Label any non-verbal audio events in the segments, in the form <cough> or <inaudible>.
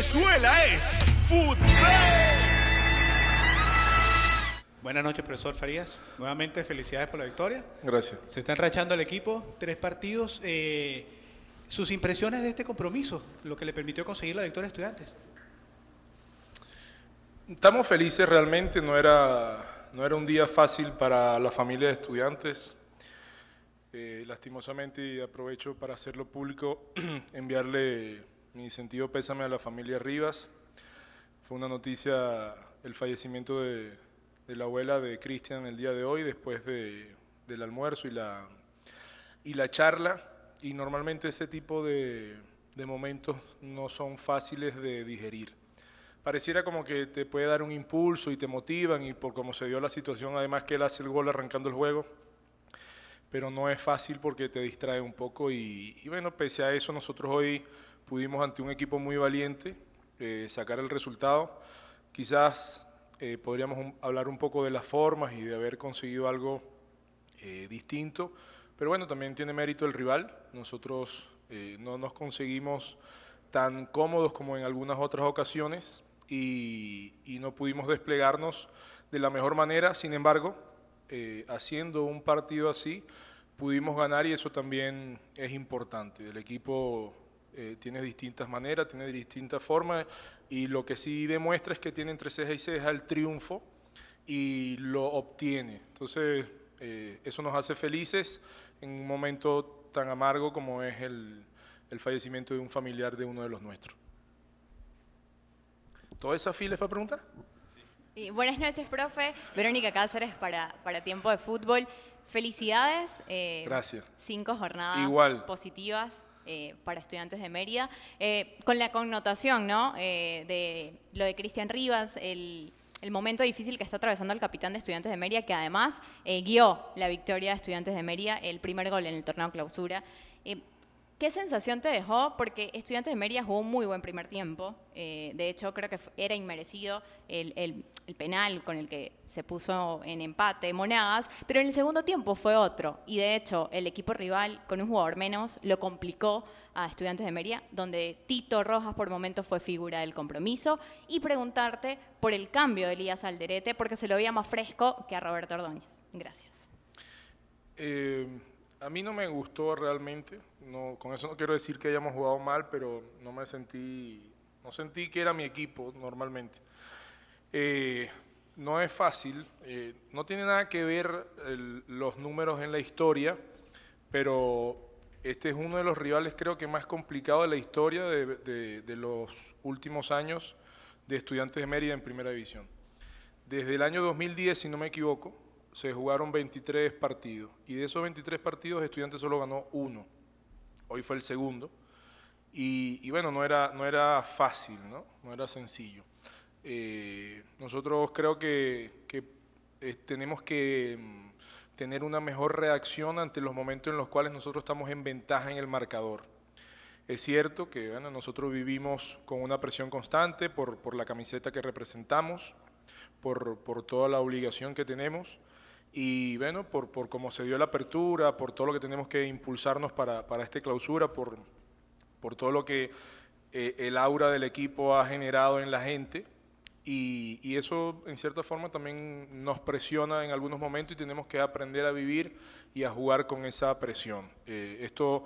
Venezuela es fútbol. Buenas noches, profesor Farías. Nuevamente, felicidades por la victoria. Gracias. Se está enrachando el equipo, tres partidos. Eh, sus impresiones de este compromiso, lo que le permitió conseguir la victoria a estudiantes. Estamos felices realmente, no era, no era un día fácil para la familia de estudiantes. Eh, lastimosamente, y aprovecho para hacerlo público, <clears throat> enviarle mi sentido pésame a la familia Rivas. Fue una noticia el fallecimiento de, la abuela de Cristian el día de hoy, después del almuerzo y la, charla. Y normalmente ese tipo de, momentos no son fáciles de digerir. Pareciera como que te puede dar un impulso y te motivan y por cómo se dio la situación, además que él hace el gol arrancando el juego, pero no es fácil porque te distrae un poco y bueno, pese a eso nosotros hoy pudimos ante un equipo muy valiente eh, sacar el resultado. Quizás eh, podríamos hablar un poco de las formas y de haber conseguido algo eh, distinto, pero bueno, también tiene mérito el rival. Nosotros no nos conseguimos tan cómodos como en algunas otras ocasiones y, y no pudimos desplegarnos de la mejor manera. Sin embargo, haciendo un partido así, pudimos ganar y eso también es importante. El equipo eh, tiene distintas maneras, tiene distintas formas y lo que sí demuestra es que tiene entre ceja y ceja el triunfo y lo obtiene. Entonces, eh, eso nos hace felices en un momento tan amargo como es el, fallecimiento de un familiar de uno de los nuestros. ¿Toda esa fila es para preguntar? Y buenas noches, profe. Verónica Cáceres para, para Tiempo de Fútbol. Felicidades. Eh, Gracias. Cinco jornadas Igual. positivas. Eh, para estudiantes de Mérida, eh, con la connotación ¿no? Eh, de lo de Cristian Rivas, el, el, momento difícil que está atravesando el capitán de estudiantes de Mérida, que además guió la victoria de estudiantes de Mérida, el primer gol en el torneo clausura. ¿Qué sensación te dejó? Porque Estudiantes de Mérida jugó un muy buen primer tiempo. Eh, de hecho, creo que era inmerecido el, penal con el que se puso en empate Monagas, pero en el segundo tiempo fue otro. Y de hecho, el equipo rival, con un jugador menos, lo complicó a Estudiantes de Mérida, donde Tito Rojas por momentos fue figura del compromiso. Y preguntarte por el cambio de Elías Alderete, porque se lo veía más fresco que a Roberto Ordóñez. Gracias. Eh a mí no me gustó realmente. No, con eso no quiero decir que hayamos jugado mal, pero no me sentí, no sentí que era mi equipo normalmente. Eh, no es fácil. Eh, no tiene nada que ver los números en la historia, pero este es uno de los rivales creo que más complicado de la historia de los últimos años de estudiantes de Mérida en Primera División. Desde el año 2010, si no me equivoco, se jugaron 23 partidos y de esos 23 partidos Estudiantes solo ganó uno. Hoy fue el segundo. Y, bueno, no era, no era fácil, ¿no? era sencillo. Eh, nosotros creo que, eh, tenemos que mm, tener una mejor reacción ante los momentos en los cuales nosotros estamos en ventaja en el marcador. Es cierto que nosotros vivimos con una presión constante por, la camiseta que representamos, por, por toda la obligación que tenemos, y bueno, por, por cómo se dio la apertura, por todo lo que tenemos que impulsarnos para, para esta clausura, por, por todo lo que eh, el aura del equipo ha generado en la gente. Y, y, eso en cierta forma también nos presiona en algunos momentos y tenemos que aprender a vivir y a jugar con esa presión. Eh, esto,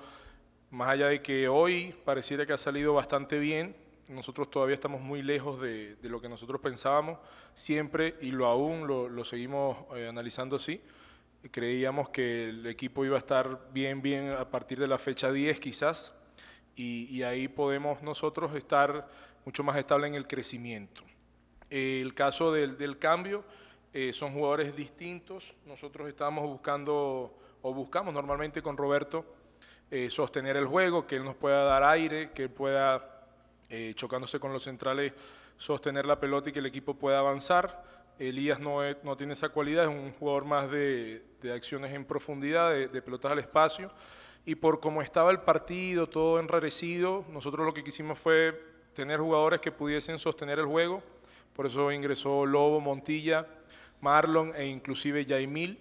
más allá de que hoy pareciera que ha salido bastante bien, nosotros todavía estamos muy lejos de, lo que nosotros pensábamos siempre y lo aún lo, seguimos eh, analizando así. Creíamos que el equipo iba a estar bien, bien a partir de la fecha 10 quizás y, ahí podemos nosotros estar mucho más estable en el crecimiento. el caso del, cambio, eh, son jugadores distintos. Nosotros estamos buscando o buscamos normalmente con Roberto eh, sostener el juego, que él nos pueda dar aire, que él pueda eh, chocándose con los centrales, sostener la pelota y que el equipo pueda avanzar. Elías no, tiene esa cualidad, es un jugador más de, acciones en profundidad, de, pelotas al espacio. Y por cómo estaba el partido, todo enrarecido, nosotros lo que quisimos fue tener jugadores que pudiesen sostener el juego. Por eso ingresó Lobo, Montilla, Marlon e inclusive Jaimil,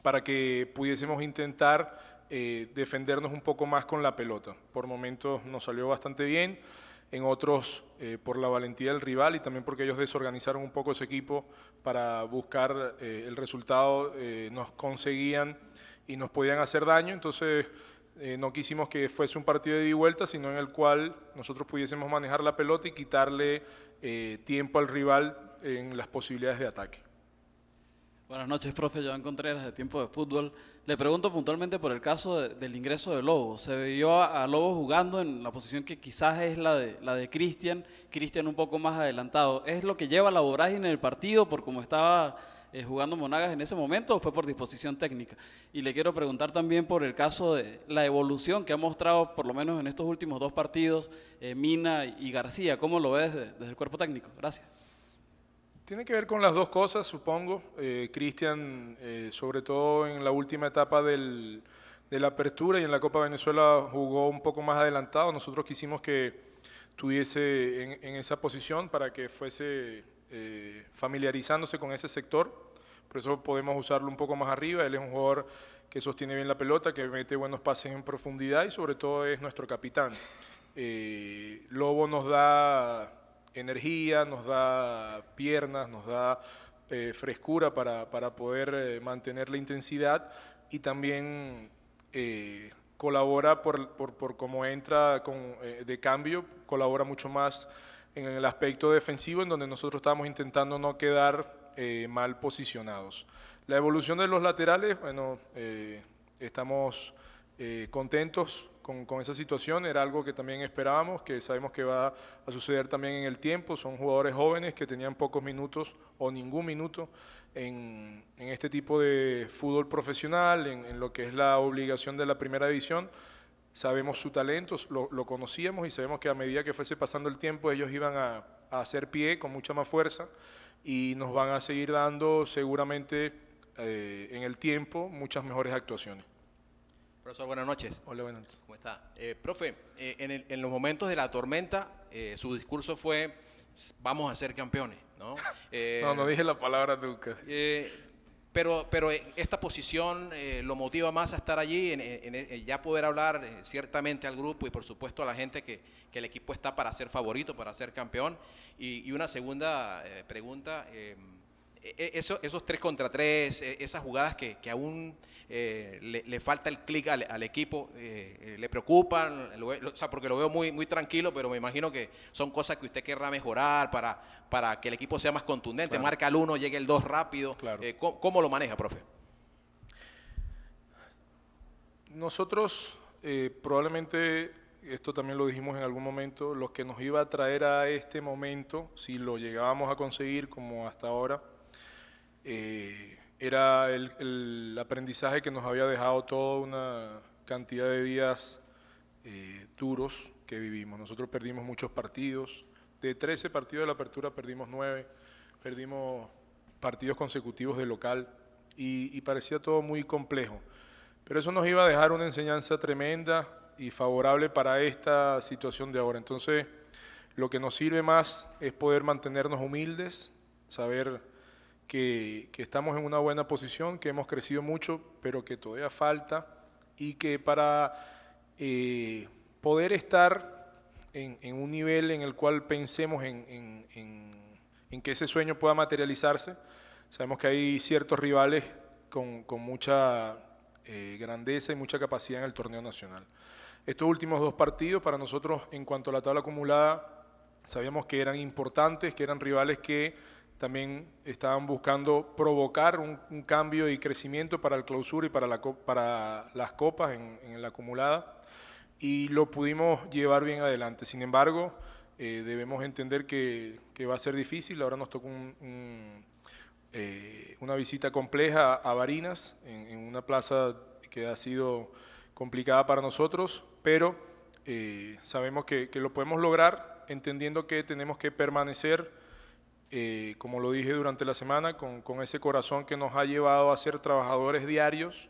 para que pudiésemos intentar eh, defendernos un poco más con la pelota. Por momentos nos salió bastante bien en otros eh, por la valentía del rival y también porque ellos desorganizaron un poco ese equipo para buscar eh, el resultado, eh, nos conseguían y nos podían hacer daño, entonces no quisimos que fuese un partido de ida vuelta, sino en el cual nosotros pudiésemos manejar la pelota y quitarle tiempo al rival en las posibilidades de ataque. Buenas noches, profe Joan Contreras, de Tiempo de Fútbol. Le pregunto puntualmente por el caso del ingreso de Lobo. Se vio a, Lobo jugando en la posición que quizás es la de, la de Cristian, Cristian un poco más adelantado. ¿Es lo que lleva la vorágine el partido por cómo estaba eh, jugando Monagas en ese momento o fue por disposición técnica? Y le quiero preguntar también por el caso de la evolución que ha mostrado, por lo menos en estos últimos dos partidos, eh, Mina y García. ¿Cómo lo ves desde el cuerpo técnico? Gracias. Tiene que ver con las dos cosas, supongo. Eh, Cristian, eh, sobre todo en la última etapa de la apertura y en la Copa Venezuela jugó un poco más adelantado. Nosotros quisimos que estuviese en, esa posición para que fuese eh, familiarizándose con ese sector. Por eso podemos usarlo un poco más arriba. Él es un jugador que sostiene bien la pelota, que mete buenos pases en profundidad y sobre todo es nuestro capitán. Lobo nos da energía, nos da piernas, nos da eh, frescura para, poder eh, mantener la intensidad y también eh, colabora por, cómo entra de cambio, colabora mucho más en el aspecto defensivo en donde nosotros estamos intentando no quedar mal posicionados. La evolución de los laterales, bueno, estamos contentos con, esa situación, era algo que también esperábamos, que sabemos que va a suceder también en el tiempo, son jugadores jóvenes que tenían pocos minutos o ningún minuto en, este tipo de fútbol profesional, en, lo que es la obligación de la primera división. Sabemos su talento, lo, conocíamos y sabemos que a medida que fuese pasando el tiempo ellos iban a, hacer pie con mucha más fuerza y nos van a seguir dando seguramente eh, en el tiempo muchas mejores actuaciones. Profesor, buenas noches. Hola, buenas noches. ¿Cómo está? Eh, profe, eh, en, los momentos de la tormenta, eh, su discurso fue, vamos a ser campeones, ¿no? <laughs> no, no dije la palabra nunca. pero, esta posición lo motiva más a estar allí, en, ya poder hablar ciertamente al grupo y por supuesto a la gente que, el equipo está para ser favorito, para ser campeón. Y, y una segunda pregunta e-, e-, esos tres contra tres, e-, esas jugadas que, aún eh, le, falta el clic al, equipo, eh, eh, le preocupan, o sea, porque lo veo muy, tranquilo, pero me imagino que son cosas que usted querrá mejorar para, para que el equipo sea más contundente, marca el uno, llegue el dos rápido. ¿cómo, ¿cómo, lo maneja, profe? Nosotros probablemente, esto también lo dijimos en algún momento, lo que nos iba a traer a este momento, si lo llegábamos a conseguir como hasta ahora, eh, era el, aprendizaje que nos había dejado toda una cantidad de días eh, duros que vivimos. Nosotros perdimos muchos partidos, de 13 partidos de la apertura perdimos 9, perdimos partidos consecutivos de local y, y parecía todo muy complejo. Pero eso nos iba a dejar una enseñanza tremenda y favorable para esta situación de ahora. Entonces, lo que nos sirve más es poder mantenernos humildes, saber que, estamos en una buena posición, que hemos crecido mucho, pero que todavía falta y que para eh, poder estar en, un nivel en el cual pensemos en, que ese sueño pueda materializarse, sabemos que hay ciertos rivales con, mucha eh, grandeza y mucha capacidad en el torneo nacional. Estos últimos dos partidos para nosotros en cuanto a la tabla acumulada, sabíamos que eran importantes, que eran rivales que también estaban buscando provocar un, cambio y crecimiento para el clausura y para, las copas en, la acumulada y lo pudimos llevar bien adelante. Sin embargo, eh, debemos entender que, va a ser difícil. Ahora nos tocó eh, una visita compleja a Barinas, en, una plaza que ha sido complicada para nosotros, pero eh, sabemos que, lo podemos lograr entendiendo que tenemos que permanecer eh, como lo dije durante la semana, con, ese corazón que nos ha llevado a ser trabajadores diarios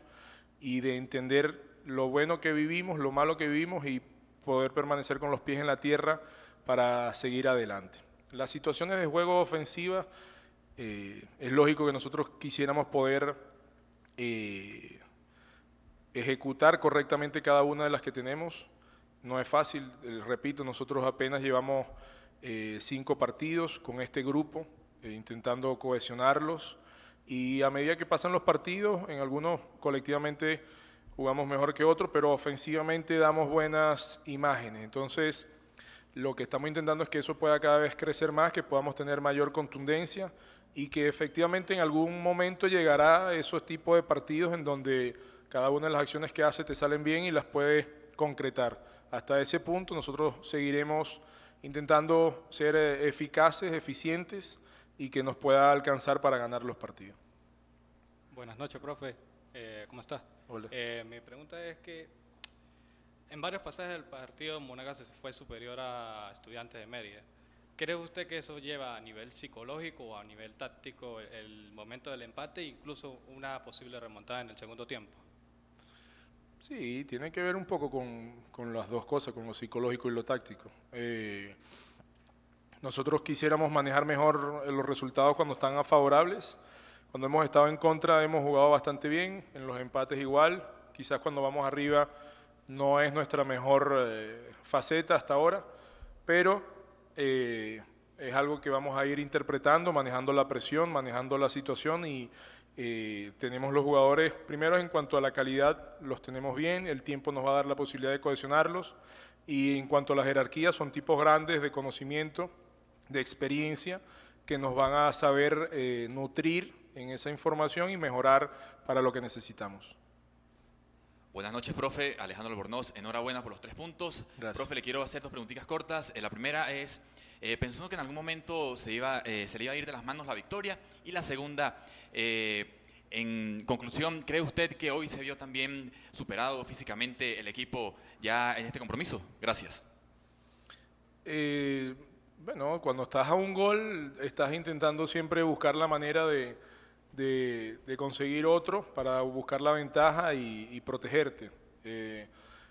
y de entender lo bueno que vivimos, lo malo que vivimos y poder permanecer con los pies en la tierra para seguir adelante. Las situaciones de juego ofensiva, eh, es lógico que nosotros quisiéramos poder eh, ejecutar correctamente cada una de las que tenemos. No es fácil, repito, nosotros apenas llevamos eh, cinco partidos con este grupo, eh, intentando cohesionarlos. Y a medida que pasan los partidos, en algunos colectivamente jugamos mejor que otros, pero ofensivamente damos buenas imágenes. Entonces, lo que estamos intentando es que eso pueda cada vez crecer más, que podamos tener mayor contundencia y que efectivamente en algún momento llegará a esos tipos de partidos en donde cada una de las acciones que hace te salen bien y las puedes concretar. Hasta ese punto nosotros seguiremos intentando ser eh, eficaces, eficientes y que nos pueda alcanzar para ganar los partidos. Buenas noches, profe. Eh, ¿Cómo está? Hola. Eh, mi pregunta es que en varios pasajes del partido Monagas se fue superior a Estudiantes de Mérida. ¿Cree usted que eso lleva a nivel psicológico o a nivel táctico el momento del empate e incluso una posible remontada en el segundo tiempo? Sí, tiene que ver un poco con, las dos cosas, con lo psicológico y lo táctico. Eh, nosotros quisiéramos manejar mejor eh, los resultados cuando están a favorables. Cuando hemos estado en contra hemos jugado bastante bien, en los empates igual. Quizás cuando vamos arriba no es nuestra mejor eh, faceta hasta ahora, pero es algo que vamos a ir interpretando, manejando la presión, manejando la situación y, tenemos los jugadores, primero en cuanto a la calidad, los tenemos bien, el tiempo nos va a dar la posibilidad de cohesionarlos y en cuanto a la jerarquía, son tipos grandes de conocimiento, de experiencia, que nos van a saber eh, nutrir en esa información y mejorar para lo que necesitamos. Buenas noches, profe. Alejandro Albornoz, enhorabuena por los tres puntos. Profe, le quiero hacer dos preguntitas cortas. Eh, la primera es, eh, pensando que en algún momento se, iba, eh, se le iba a ir de las manos la victoria. Y la segunda, eh, en conclusión, ¿cree usted que hoy se vio también superado físicamente el equipo ya en este compromiso? Gracias. Eh, bueno, cuando estás a un gol, estás intentando siempre buscar la manera de, conseguir otro para buscar la ventaja y, protegerte. Eh,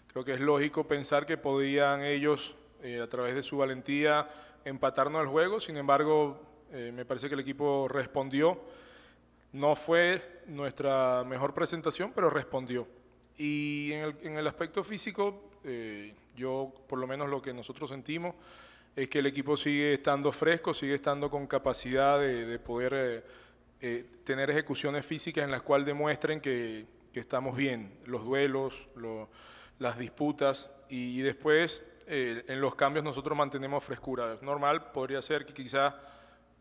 creo que es lógico pensar que podían ellos, a través de su valentía, empatarnos el juego. Sin embargo, me parece que el equipo respondió. No fue nuestra mejor presentación, pero respondió. Y en el, aspecto físico, eh, yo por lo menos lo que nosotros sentimos es que el equipo sigue estando fresco, sigue estando con capacidad de, poder eh, eh, tener ejecuciones físicas en las cuales demuestren que, estamos bien, los duelos, las disputas y, y después en los cambios nosotros mantenemos frescura. Normal, podría ser que quizás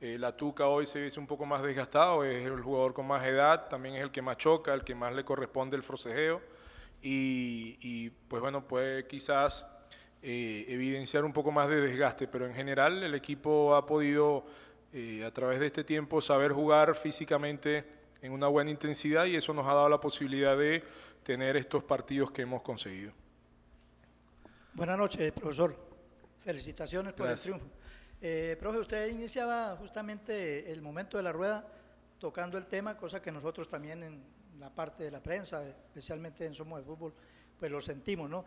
eh, la Tuca hoy se ve un poco más desgastado, es el jugador con más edad, también es el que más choca, el que más le corresponde el forcejeo. Y, pues bueno, puede quizás eh, evidenciar un poco más de desgaste, pero en general el equipo ha podido eh, a través de este tiempo saber jugar físicamente en una buena intensidad y eso nos ha dado la posibilidad de tener estos partidos que hemos conseguido. Buenas noches, profesor. Felicitaciones por el triunfo. Eh, profe, usted iniciaba justamente el momento de la rueda tocando el tema, cosa que nosotros también en la parte de la prensa, especialmente en Somos de Fútbol, pues lo sentimos, ¿no?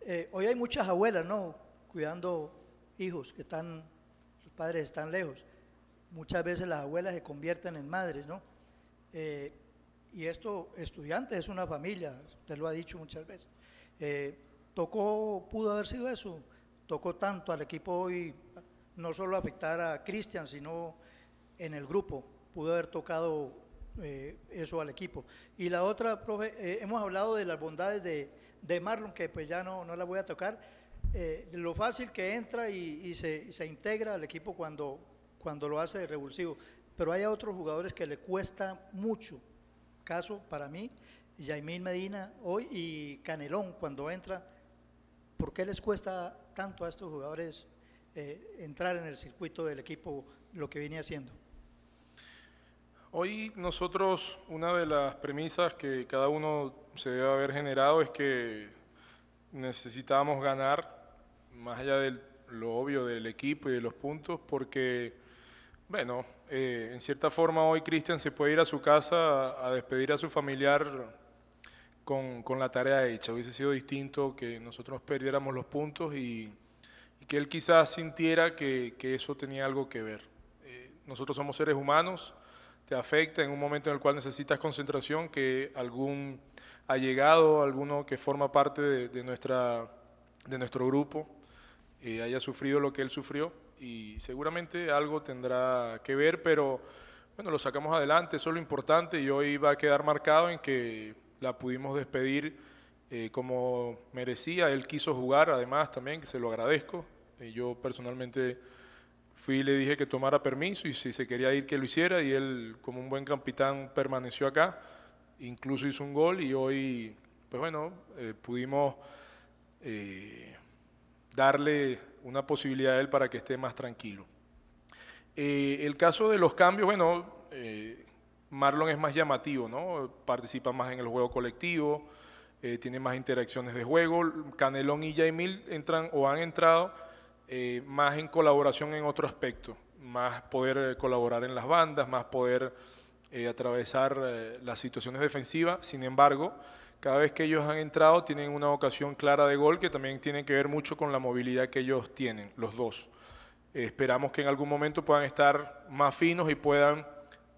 Eh, hoy hay muchas abuelas, ¿no? Cuidando hijos que están, sus padres están lejos. Muchas veces las abuelas se convierten en madres, ¿no? Eh, y esto, estudiantes es una familia, usted lo ha dicho muchas veces. tocó, pudo haber sido eso, tocó tanto al equipo hoy, no solo afectar a Cristian, sino en el grupo. Pudo haber tocado eh, eso al equipo. Y la otra, profe, eh, hemos hablado de las bondades de, Marlon, que pues ya no, no la voy a tocar. Eh, lo fácil que entra y, se, integra al equipo cuando, cuando lo hace de revulsivo. Pero hay otros jugadores que le cuesta mucho. Caso para mí, Jaimín Medina hoy y Canelón cuando entra. ¿Por qué les cuesta tanto a estos jugadores eh, entrar en el circuito del equipo, lo que venía haciendo. Hoy nosotros, una de las premisas que cada uno se debe haber generado es que necesitábamos ganar, más allá de lo obvio del equipo y de los puntos, porque, bueno, eh, en cierta forma hoy Cristian se puede ir a su casa a, despedir a su familiar con, con, la tarea hecha. Hubiese sido distinto que nosotros perdiéramos los puntos y que él quizás sintiera que, que eso tenía algo que ver. Eh, nosotros somos seres humanos, te afecta en un momento en el cual necesitas concentración, que algún allegado, alguno que forma parte de, nuestra, de nuestro grupo, eh, haya sufrido lo que él sufrió y seguramente algo tendrá que ver, pero bueno, lo sacamos adelante, eso es lo importante y hoy va a quedar marcado en que la pudimos despedir eh, como merecía, él quiso jugar además también, que se lo agradezco, yo personalmente fui y le dije que tomara permiso y si se quería ir que lo hiciera y él como un buen capitán permaneció acá, incluso hizo un gol y hoy, pues bueno, eh, pudimos eh, darle una posibilidad a él para que esté más tranquilo. Eh, el caso de los cambios, bueno, Marlon es más llamativo, ¿no? Participa más en el juego colectivo, tiene más interacciones de juego. Canelón y Jaimil entran o han entrado eh, más en colaboración en otro aspecto, más poder eh, colaborar en las bandas, más poder eh, atravesar las situaciones defensivas. Sin embargo, cada vez que ellos han entrado tienen una ocasión clara de gol que también tiene que ver mucho con la movilidad que ellos tienen, los dos. esperamos que en algún momento puedan estar más finos y puedan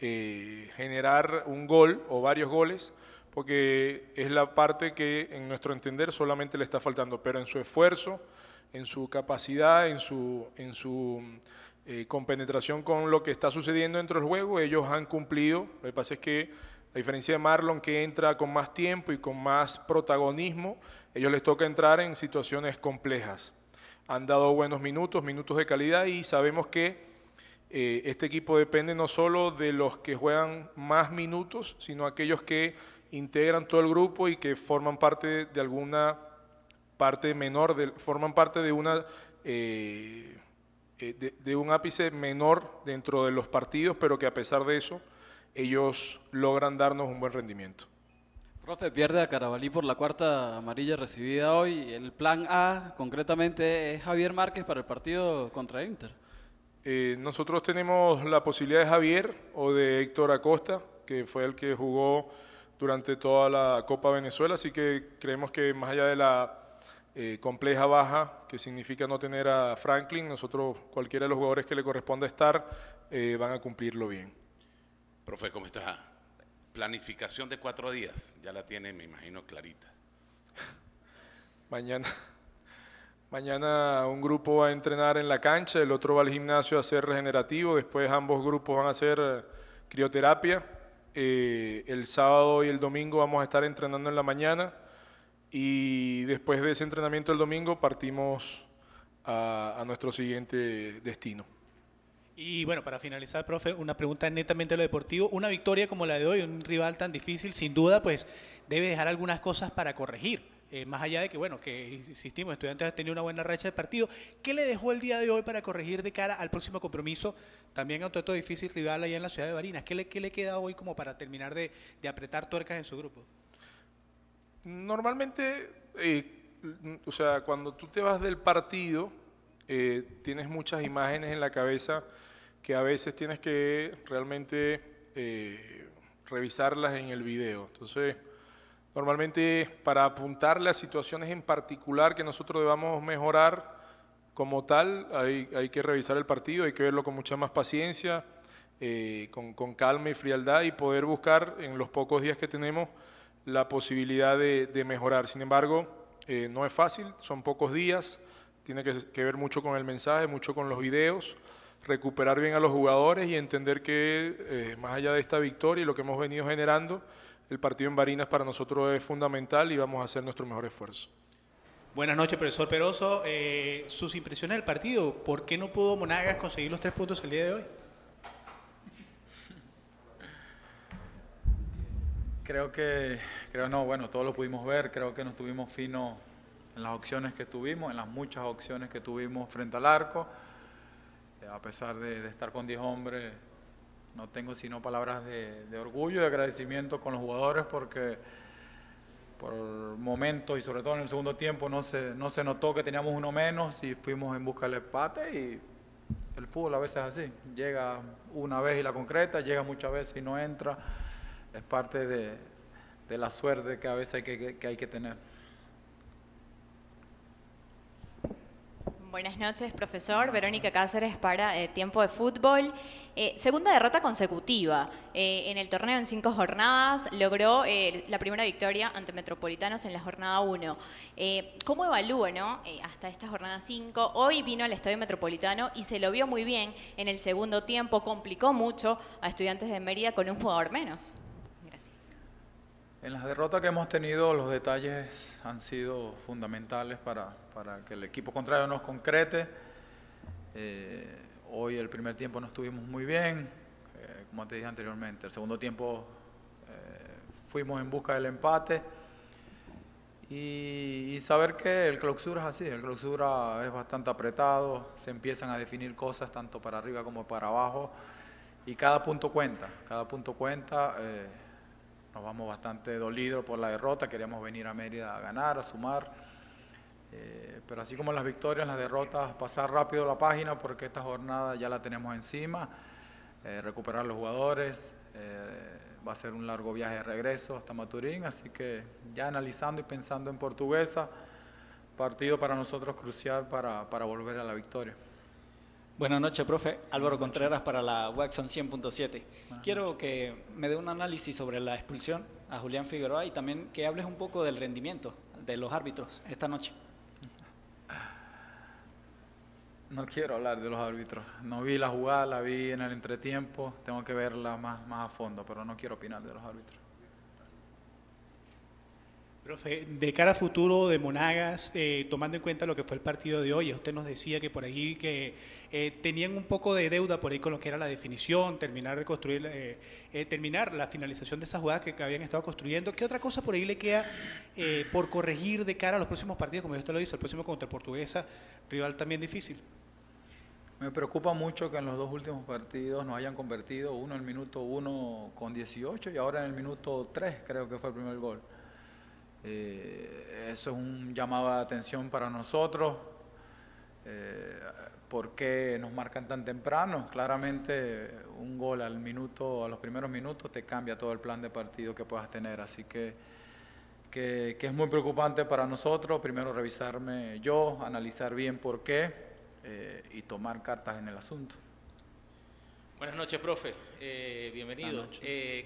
generar un gol o varios goles porque es la parte que en nuestro entender solamente le está faltando, pero en su esfuerzo, en su capacidad, en su, en su eh, compenetración con lo que está sucediendo dentro del juego. Ellos han cumplido. Lo que pasa es que, a diferencia de Marlon, que entra con más tiempo y con más protagonismo, ellos les toca entrar en situaciones complejas. Han dado buenos minutos, minutos de calidad y sabemos que eh, este equipo depende no solo de los que juegan más minutos, sino aquellos que integran todo el grupo y que forman parte de alguna parte menor, forman parte de una... Eh, eh, de, un ápice menor dentro de los partidos, pero que a pesar de eso, ellos logran darnos un buen rendimiento. Profe, pierde a Carabalí por la cuarta amarilla recibida hoy. El plan A, concretamente, es Javier Márquez para el partido contra Inter. Eh, nosotros tenemos la posibilidad de Javier o de Héctor Acosta, que fue el que jugó durante toda la Copa Venezuela, así que creemos que más allá de la eh, compleja baja, que significa no tener a Franklin. Nosotros, cualquiera de los jugadores que le corresponda estar, eh, van a cumplirlo bien. Profe, ¿cómo está? Ah, planificación de cuatro días, ya la tiene, me imagino, clarita. <laughs> mañana, <laughs> mañana un grupo va a entrenar en la cancha, el otro va al gimnasio a hacer regenerativo, después ambos grupos van a hacer eh, crioterapia. el sábado y el domingo vamos a estar entrenando en la mañana y después de ese entrenamiento el domingo partimos a, nuestro siguiente destino. Y bueno, para finalizar, profe, una pregunta netamente a lo deportivo. Una victoria como la de hoy, un rival tan difícil, sin duda, pues debe dejar algunas cosas para corregir. Eh, más allá de que, bueno, que insistimos, estudiantes ha tenido una buena racha de partido. ¿Qué le dejó el día de hoy para corregir de cara al próximo compromiso? También a un todo difícil rival allá en la ciudad de Barinas. ¿Qué le, le queda hoy como para terminar de apretar tuercas en su grupo? Normalmente, eh, o sea, cuando tú te vas del partido, eh, tienes muchas imágenes en la cabeza que a veces tienes que realmente eh, revisarlas en el video. Entonces, normalmente para apuntar las situaciones en particular que nosotros debamos mejorar como tal, hay, que revisar el partido, hay que verlo con mucha más paciencia, con calma y frialdad y poder buscar en los pocos días que tenemos la posibilidad de, mejorar. Sin embargo, eh, no es fácil, son pocos días, tiene que, ver mucho con el mensaje, mucho con los videos, recuperar bien a los jugadores y entender que eh, más allá de esta victoria y lo que hemos venido generando, el partido en Barinas para nosotros es fundamental y vamos a hacer nuestro mejor esfuerzo. Buenas noches, profesor Peroso. Eh, sus impresiones del partido, ¿por qué no pudo Monagas conseguir los tres puntos el día de hoy? Creo que, creo no, bueno, todos lo pudimos ver, creo que nos tuvimos finos en las opciones que tuvimos, en las muchas opciones que tuvimos frente al arco. Eh, a pesar de, estar con 10 hombres, no tengo sino palabras de, orgullo y agradecimiento con los jugadores porque por momentos y sobre todo en el segundo tiempo no se, no se notó que teníamos uno menos y fuimos en busca del empate y el fútbol a veces es así, llega una vez y la concreta, llega muchas veces y no entra es parte de, la suerte que a veces hay que, tener. Buenas noches, profesor. Verónica Cáceres para eh, Tiempo de Fútbol. Eh, segunda derrota consecutiva. Eh, en el torneo en cinco jornadas logró la primera victoria ante Metropolitanos en la jornada 1. ¿Cómo evalúa no? hasta esta jornada 5? Hoy vino al Estadio Metropolitano y se lo vio muy bien en el segundo tiempo. Complicó mucho a estudiantes de Mérida con un jugador menos. En las derrotas que hemos tenido, los detalles han sido fundamentales para, que el equipo contrario nos concrete. Eh, hoy el primer tiempo no estuvimos muy bien, eh, como te dije anteriormente. El segundo tiempo eh, fuimos en busca del empate. Y, saber que el clausura es así, el clausura es bastante apretado, se empiezan a definir cosas tanto para arriba como para abajo y cada punto cuenta, cada punto cuenta nos vamos bastante dolidos por la derrota, queríamos venir a Mérida a ganar, a sumar. Eh, pero así como las victorias, las derrotas, pasar rápido la página porque esta jornada ya la tenemos encima, eh, recuperar los jugadores, eh, va a ser un largo viaje de regreso hasta Maturín, así que ya analizando y pensando en portuguesa, partido para nosotros crucial para volver a la victoria. Buenas noches, profe. Álvaro Contreras para la Waxon 100.7. Quiero que me dé un análisis sobre la expulsión a Julián Figueroa y también que hables un poco del rendimiento de los árbitros esta noche. No quiero hablar de los árbitros. No vi la jugada, la vi en el entretiempo. Tengo que verla más, más a fondo, pero no quiero opinar de los árbitros. Profe, de cara a futuro de Monagas, eh, tomando en cuenta lo que fue el partido de hoy, usted nos decía que por ahí que eh, tenían un poco de deuda por ahí con lo que era la definición, terminar de construir, eh, terminar la finalización de esas jugadas que, habían estado construyendo. ¿Qué otra cosa por ahí le queda por corregir de cara a los próximos partidos, como usted lo dice, el próximo contra Portuguesa, rival también difícil? Me preocupa mucho que en los dos últimos partidos nos hayan convertido, uno en el minuto 1 con 18 y ahora en el minuto 3 creo que fue el primer gol. Eh, eso es un llamado de atención para nosotros. Eh, ¿Por qué nos marcan tan temprano? Claramente un gol al minuto, a los primeros minutos, te cambia todo el plan de partido que puedas tener. Así que, que, es muy preocupante para nosotros. Primero revisarme yo, analizar bien por qué eh, y tomar cartas en el asunto. Buenas noches, profe. Eh, bienvenido.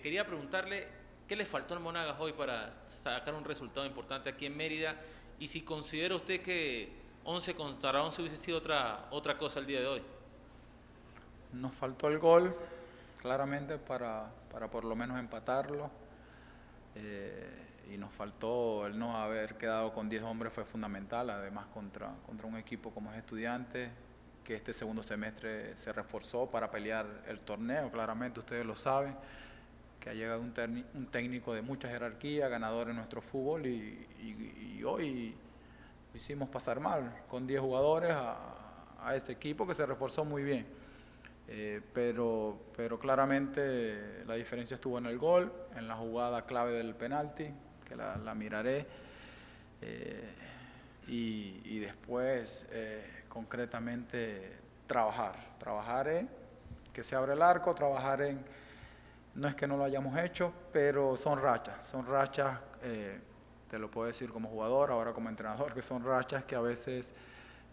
quería preguntarle ¿Qué le faltó al Monagas hoy para sacar un resultado importante aquí en Mérida? Y si considera usted que 11 contra 11 hubiese sido otra, otra cosa el día de hoy. Nos faltó el gol, claramente, para, por lo menos empatarlo. Eh, y nos faltó el no haber quedado con 10 hombres fue fundamental, además contra, contra un equipo como es estudiante, que este segundo semestre se reforzó para pelear el torneo, claramente ustedes lo saben ha llegado un, técnico de mucha jerarquía, ganador en nuestro fútbol y, hoy hicimos pasar mal con 10 jugadores a, este equipo que se reforzó muy bien. Eh, pero, pero claramente la diferencia estuvo en el gol, en la jugada clave del penalti, que la, miraré. Eh, y, después, eh, concretamente, trabajar. Trabajar en que se abre el arco, trabajar en no es que no lo hayamos hecho, pero son rachas, son rachas, eh, te lo puedo decir como jugador, ahora como entrenador, que son rachas que a veces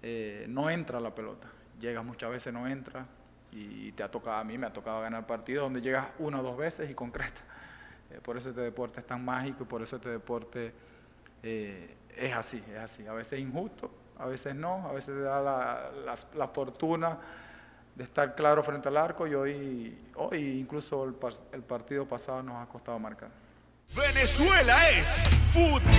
eh, no entra la pelota. Llegas muchas veces, no entra, y te ha tocado, a mí me ha tocado ganar partidos donde llegas una o dos veces y concreta. <laughs> Eh, por eso este deporte es tan mágico y por eso este deporte es así, es así. A veces injusto, a veces no, a veces te da la fortuna de estar claro frente al arco y hoy, hoy incluso el, el partido pasado nos ha costado marcar. Venezuela es fútbol.